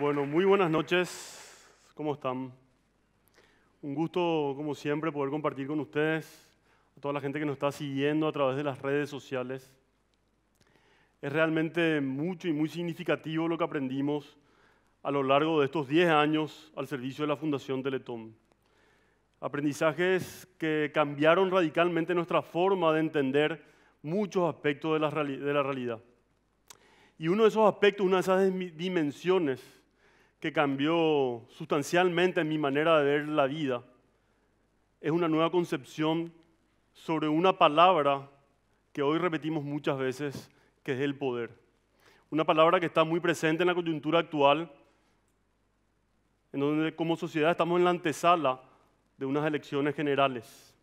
Bueno, muy buenas noches. ¿Cómo están? Un gusto, como siempre, poder compartir con ustedes, a toda la gente que nos está siguiendo a través de las redes sociales. Es realmente mucho y muy significativo lo que aprendimos a lo largo de estos 10 años al servicio de la Fundación Teletón. Aprendizajes que cambiaron radicalmente nuestra forma de entender muchos aspectos de la, de la realidad. Y uno de esos aspectos, una de esas dimensiones que cambió sustancialmente mi manera de ver la vida es una nueva concepción sobre una palabra que hoy repetimos muchas veces, que es el poder. Una palabra que está muy presente en la coyuntura actual, en donde como sociedad estamos en la antesala de unas elecciones generales.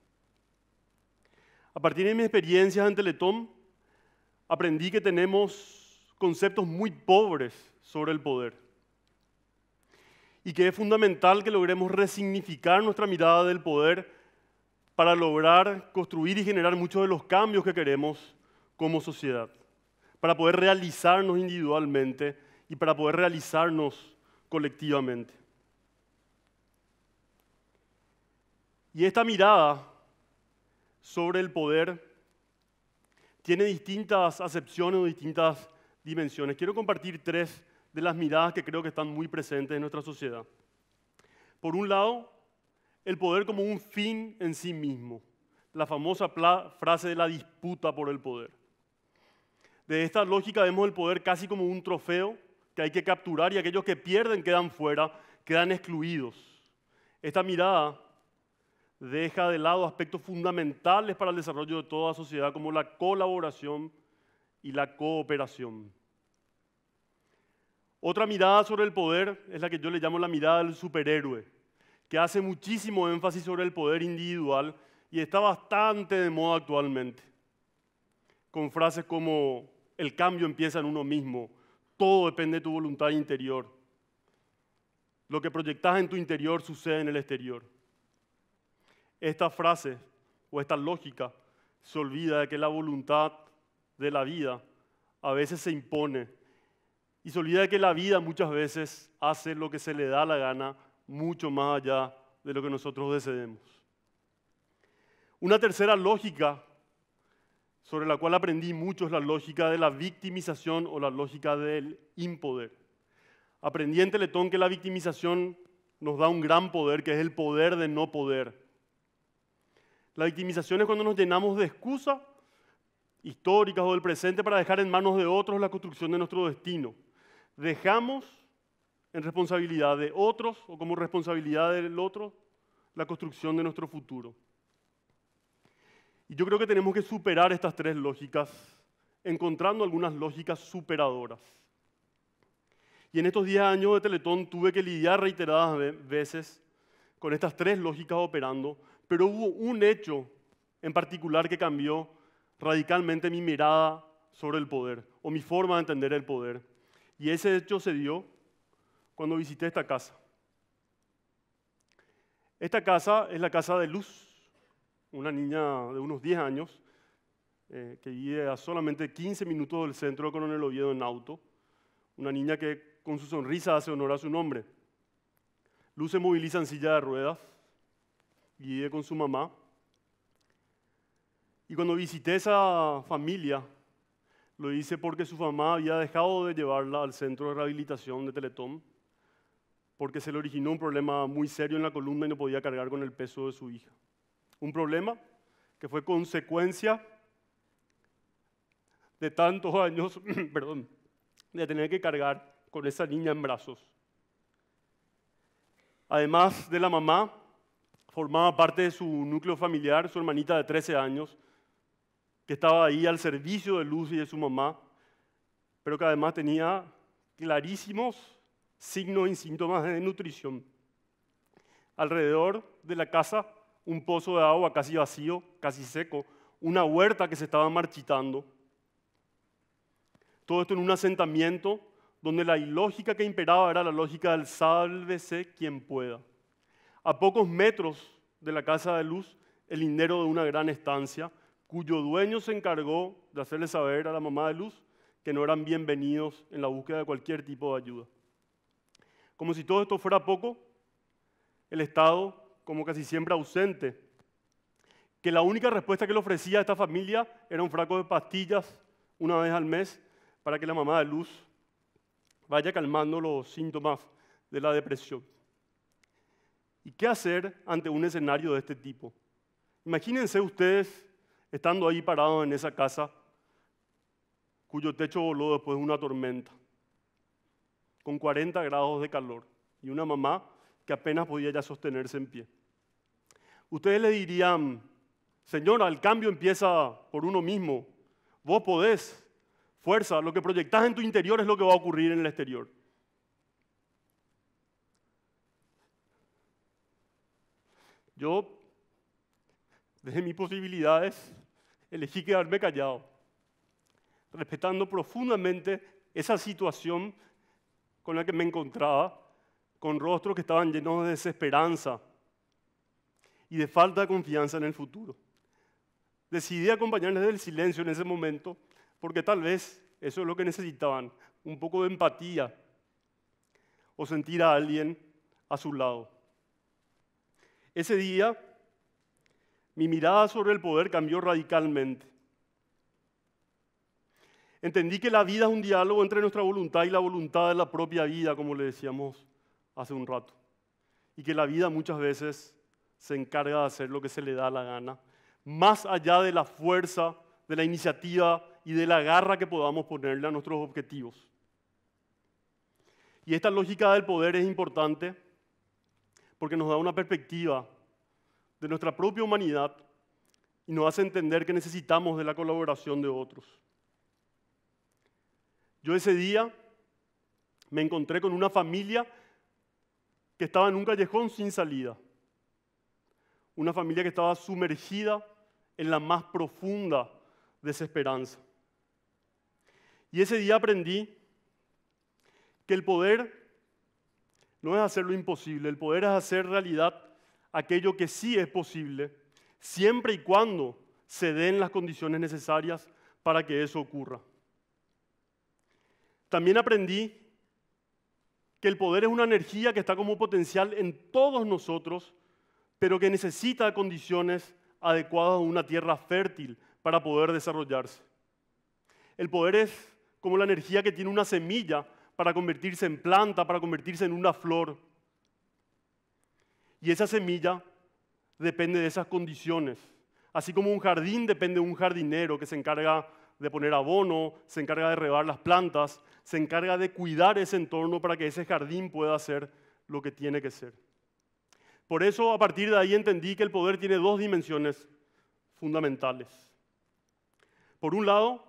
A partir de mis experiencias en Teletón, aprendí que tenemos conceptos muy pobres sobre el poder y que es fundamental que logremos resignificar nuestra mirada del poder para lograr construir y generar muchos de los cambios que queremos como sociedad, para poder realizarnos individualmente y para poder realizarnos colectivamente. Y esta mirada sobre el poder tiene distintas acepciones o distintas dimensiones. Quiero compartir tres de las miradas que creo que están muy presentes en nuestra sociedad. Por un lado, el poder como un fin en sí mismo, la famosa frase de la disputa por el poder. De esta lógica vemos el poder casi como un trofeo que hay que capturar y aquellos que pierden quedan fuera, quedan excluidos. Esta mirada deja de lado aspectos fundamentales para el desarrollo de toda sociedad como la colaboración y la cooperación. Otra mirada sobre el poder es la que yo le llamo la mirada del superhéroe, que hace muchísimo énfasis sobre el poder individual y está bastante de moda actualmente, con frases como el cambio empieza en uno mismo, todo depende de tu voluntad interior, lo que proyectas en tu interior sucede en el exterior. Esta frase o esta lógica se olvida de que la voluntad de la vida a veces se impone y se olvida que la vida muchas veces hace lo que se le da la gana mucho más allá de lo que nosotros deseemos. Una tercera lógica sobre la cual aprendí mucho es la lógica de la victimización o la lógica del impoder. Aprendí en Teletón que la victimización nos da un gran poder, que es el poder de no poder. La victimización es cuando nos llenamos de excusas históricas o del presente para dejar en manos de otros la construcción de nuestro destino dejamos en responsabilidad de otros o como responsabilidad del otro la construcción de nuestro futuro. Y yo creo que tenemos que superar estas tres lógicas, encontrando algunas lógicas superadoras. Y en estos 10 años de Teletón tuve que lidiar reiteradas veces con estas tres lógicas operando, pero hubo un hecho en particular que cambió radicalmente mi mirada sobre el poder o mi forma de entender el poder. Y ese hecho se dio cuando visité esta casa. Esta casa es la casa de Luz, una niña de unos 10 años eh, que vive a solamente 15 minutos del centro de Coronel Oviedo en auto, una niña que con su sonrisa hace honor a su nombre. Luz se moviliza en silla de ruedas y vive con su mamá. Y cuando visité esa familia, lo hice porque su mamá había dejado de llevarla al centro de rehabilitación de Teletón, porque se le originó un problema muy serio en la columna y no podía cargar con el peso de su hija. Un problema que fue consecuencia de tantos años, perdón, de tener que cargar con esa niña en brazos. Además de la mamá, formaba parte de su núcleo familiar su hermanita de 13 años, que estaba ahí al servicio de Luz y de su mamá, pero que además tenía clarísimos signos y síntomas de nutrición. Alrededor de la casa, un pozo de agua casi vacío, casi seco, una huerta que se estaba marchitando. Todo esto en un asentamiento donde la ilógica que imperaba era la lógica del sálvese quien pueda. A pocos metros de la casa de luz, el lindero de una gran estancia, cuyo dueño se encargó de hacerle saber a la mamá de Luz que no eran bienvenidos en la búsqueda de cualquier tipo de ayuda. Como si todo esto fuera poco, el Estado, como casi siempre ausente, que la única respuesta que le ofrecía a esta familia era un fraco de pastillas una vez al mes para que la mamá de Luz vaya calmando los síntomas de la depresión. ¿Y qué hacer ante un escenario de este tipo? Imagínense ustedes estando ahí parado en esa casa cuyo techo voló después de una tormenta, con 40 grados de calor y una mamá que apenas podía ya sostenerse en pie. Ustedes le dirían, señora, el cambio empieza por uno mismo, vos podés, fuerza, lo que proyectás en tu interior es lo que va a ocurrir en el exterior. Yo, desde mis posibilidades, elegí quedarme callado, respetando profundamente esa situación con la que me encontraba, con rostros que estaban llenos de desesperanza y de falta de confianza en el futuro. Decidí acompañarles del silencio en ese momento, porque tal vez eso es lo que necesitaban, un poco de empatía o sentir a alguien a su lado. Ese día mi mirada sobre el poder cambió radicalmente. Entendí que la vida es un diálogo entre nuestra voluntad y la voluntad de la propia vida, como le decíamos hace un rato. Y que la vida muchas veces se encarga de hacer lo que se le da la gana, más allá de la fuerza, de la iniciativa y de la garra que podamos ponerle a nuestros objetivos. Y esta lógica del poder es importante porque nos da una perspectiva de nuestra propia humanidad y nos hace entender que necesitamos de la colaboración de otros. Yo ese día me encontré con una familia que estaba en un callejón sin salida, una familia que estaba sumergida en la más profunda desesperanza. Y ese día aprendí que el poder no es hacer lo imposible, el poder es hacer realidad aquello que sí es posible, siempre y cuando se den las condiciones necesarias para que eso ocurra. También aprendí que el poder es una energía que está como potencial en todos nosotros, pero que necesita condiciones adecuadas a una tierra fértil para poder desarrollarse. El poder es como la energía que tiene una semilla para convertirse en planta, para convertirse en una flor, y esa semilla depende de esas condiciones. Así como un jardín depende de un jardinero que se encarga de poner abono, se encarga de rebar las plantas, se encarga de cuidar ese entorno para que ese jardín pueda hacer lo que tiene que ser. Por eso a partir de ahí entendí que el poder tiene dos dimensiones fundamentales. Por un lado,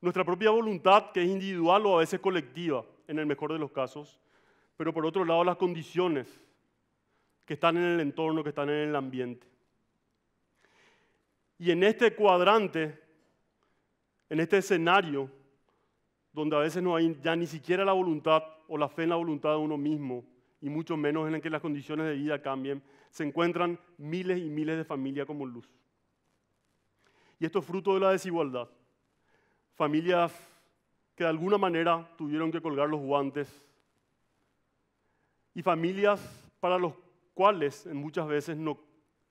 nuestra propia voluntad, que es individual o a veces colectiva, en el mejor de los casos, pero por otro lado las condiciones que están en el entorno, que están en el ambiente. Y en este cuadrante, en este escenario, donde a veces no hay ya ni siquiera la voluntad o la fe en la voluntad de uno mismo, y mucho menos en el que las condiciones de vida cambien, se encuentran miles y miles de familias como luz. Y esto es fruto de la desigualdad. Familias que de alguna manera tuvieron que colgar los guantes y familias para los cuales muchas veces no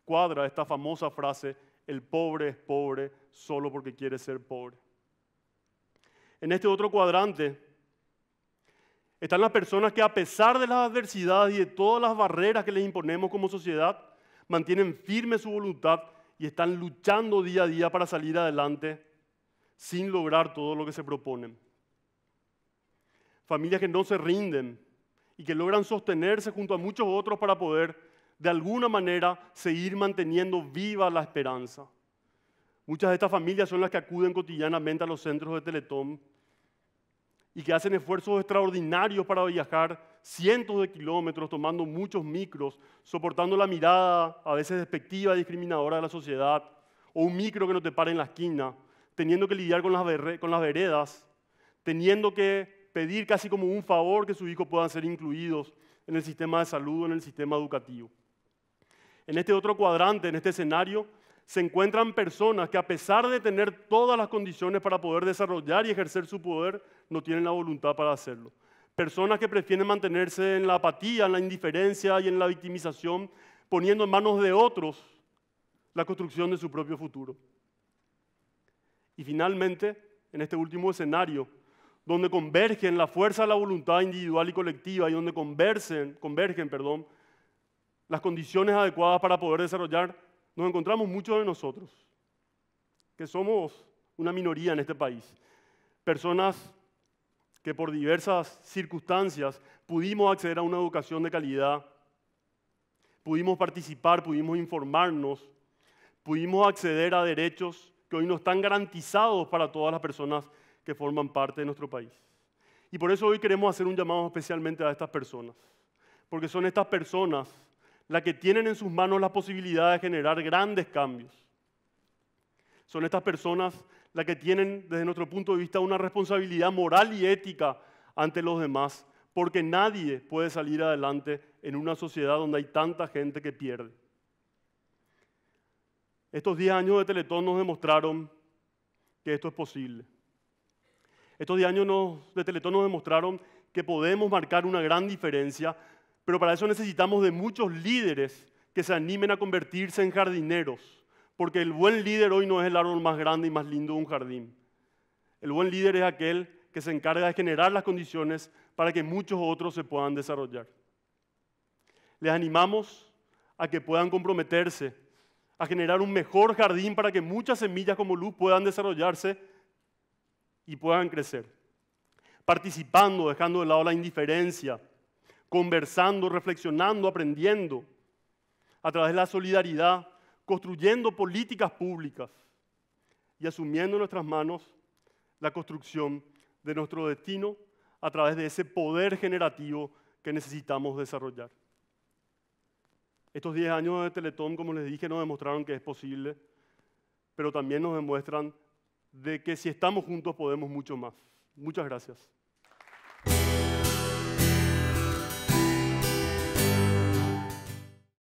cuadra esta famosa frase, el pobre es pobre solo porque quiere ser pobre. En este otro cuadrante están las personas que a pesar de las adversidades y de todas las barreras que les imponemos como sociedad, mantienen firme su voluntad y están luchando día a día para salir adelante sin lograr todo lo que se proponen. Familias que no se rinden, y que logran sostenerse junto a muchos otros para poder, de alguna manera, seguir manteniendo viva la esperanza. Muchas de estas familias son las que acuden cotidianamente a los centros de Teletón y que hacen esfuerzos extraordinarios para viajar cientos de kilómetros, tomando muchos micros, soportando la mirada a veces despectiva y discriminadora de la sociedad, o un micro que no te pare en la esquina, teniendo que lidiar con las, con las veredas, teniendo que pedir casi como un favor que sus hijos puedan ser incluidos en el sistema de salud o en el sistema educativo. En este otro cuadrante, en este escenario, se encuentran personas que a pesar de tener todas las condiciones para poder desarrollar y ejercer su poder, no tienen la voluntad para hacerlo. Personas que prefieren mantenerse en la apatía, en la indiferencia y en la victimización, poniendo en manos de otros la construcción de su propio futuro. Y finalmente, en este último escenario, donde convergen la fuerza de la voluntad individual y colectiva y donde convergen, las condiciones adecuadas para poder desarrollar, nos encontramos muchos de nosotros, que somos una minoría en este país, personas que por diversas circunstancias pudimos acceder a una educación de calidad, pudimos participar, pudimos informarnos, pudimos acceder a derechos que hoy no están garantizados para todas las personas que forman parte de nuestro país. Y por eso hoy queremos hacer un llamado especialmente a estas personas, porque son estas personas las que tienen en sus manos la posibilidad de generar grandes cambios. Son estas personas las que tienen, desde nuestro punto de vista, una responsabilidad moral y ética ante los demás, porque nadie puede salir adelante en una sociedad donde hay tanta gente que pierde. Estos 10 años de Teletón nos demostraron que esto es posible. Estos 10 años de Teletón nos demostraron que podemos marcar una gran diferencia, pero para eso necesitamos de muchos líderes que se animen a convertirse en jardineros, porque el buen líder hoy no es el árbol más grande y más lindo de un jardín. El buen líder es aquel que se encarga de generar las condiciones para que muchos otros se puedan desarrollar. Les animamos a que puedan comprometerse a generar un mejor jardín para que muchas semillas como luz puedan desarrollarse y puedan crecer. Participando, dejando de lado la indiferencia, conversando, reflexionando, aprendiendo, a través de la solidaridad, construyendo políticas públicas y asumiendo en nuestras manos la construcción de nuestro destino a través de ese poder generativo que necesitamos desarrollar. Estos 10 años de Teletón, como les dije, nos demostraron que es posible, pero también nos demuestran de que si estamos juntos podemos mucho más. Muchas gracias.